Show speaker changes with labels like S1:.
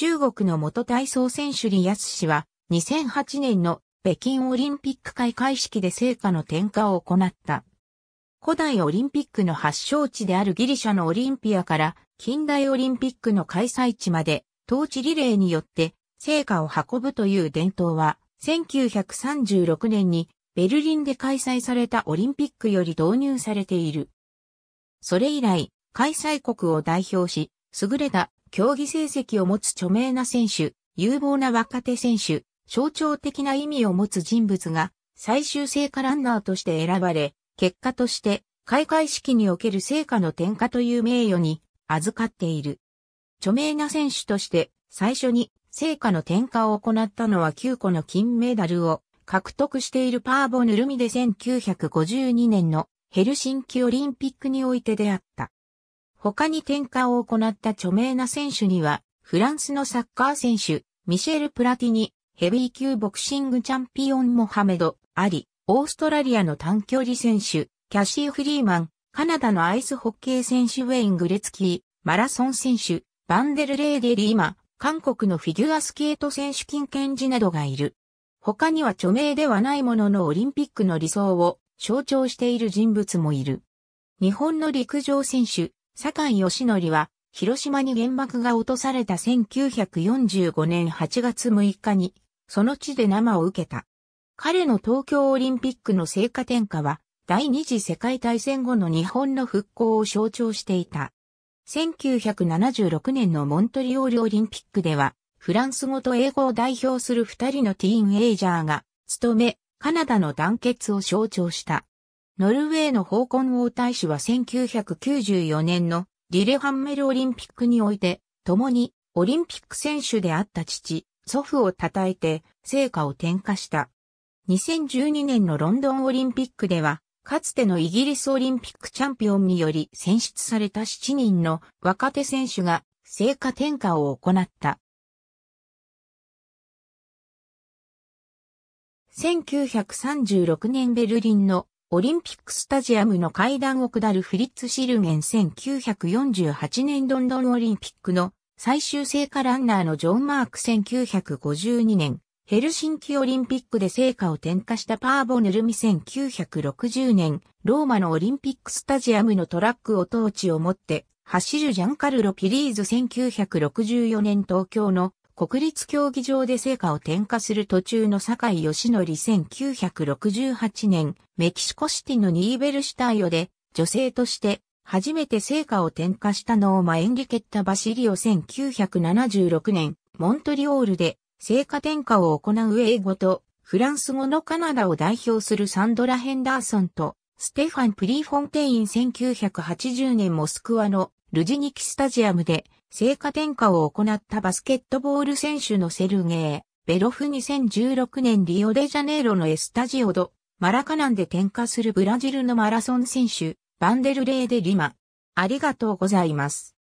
S1: 中国の元体操選手李康氏は、2008年の北京オリンピック開会式で成果の転嫁を行った。古代オリンピックの発祥地であるギリシャのオリンピアから近代オリンピックの開催地まで、統治リレーによって成果を運ぶという伝統は、1936年にベルリンで開催されたオリンピックより導入されている。それ以来、開催国を代表し、優れた競技成績を持つ著名な選手、有望な若手選手、象徴的な意味を持つ人物が最終成果ランナーとして選ばれ、結果として開会式における成果の点火という名誉に預かっている。著名な選手として最初に成果の点火を行ったのは9個の金メダルを獲得しているパーボヌルミで1952年のヘルシンキオリンピックにおいてであった。他に転換を行った著名な選手には、フランスのサッカー選手、ミシェル・プラティニ、ヘビー級ボクシングチャンピオンモハメド、アリ、オーストラリアの短距離選手、キャシー・フリーマン、カナダのアイスホッケー選手ウェイン・グレツキー、マラソン選手、バンデル・レーデリーマ、韓国のフィギュアスケート選手金賢治などがいる。他には著名ではないもののオリンピックの理想を象徴している人物もいる。日本の陸上選手、坂井義則は、広島に原爆が落とされた1945年8月6日に、その地で生を受けた。彼の東京オリンピックの成果転嫁は、第二次世界大戦後の日本の復興を象徴していた。1976年のモントリオールオリンピックでは、フランス語と英語を代表する二人のティーンエイジャーが、務め、カナダの団結を象徴した。ノルウェーのホーコン王大使は1994年のリレハンメルオリンピックにおいて、共にオリンピック選手であった父、祖父を称えて成果を転嫁した。2012年のロンドンオリンピックでは、かつてのイギリスオリンピックチャンピオンにより選出された7人の若手選手が成果転嫁を行った。1936年ベルリンのオリンピックスタジアムの階段を下るフリッツ・シルゲン1948年ロンドンオリンピックの最終聖火ランナーのジョン・マーク1952年、ヘルシンキオリンピックで聖火を点火したパーボヌルミ1960年、ローマのオリンピックスタジアムのトラックをトーチを持って走るジャンカルロ・ピリーズ1964年東京の国立競技場で聖火を転嫁する途中の坂井義則1968年、メキシコシティのニーベルシュタイオで、女性として初めて聖火を転嫁したノーマ・エンリケッタ・バシリオ1976年、モントリオールで聖火転嫁を行う英語とフランス語のカナダを代表するサンドラ・ヘンダーソンとステファン・プリーフォンテイン1980年モスクワのルジニキスタジアムで聖火点火を行ったバスケットボール選手のセルゲー、ベロフ2016年リオデジャネイロのエスタジオド、マラカナンで点火するブラジルのマラソン選手、バンデルレーデリマ。ありがとうございます。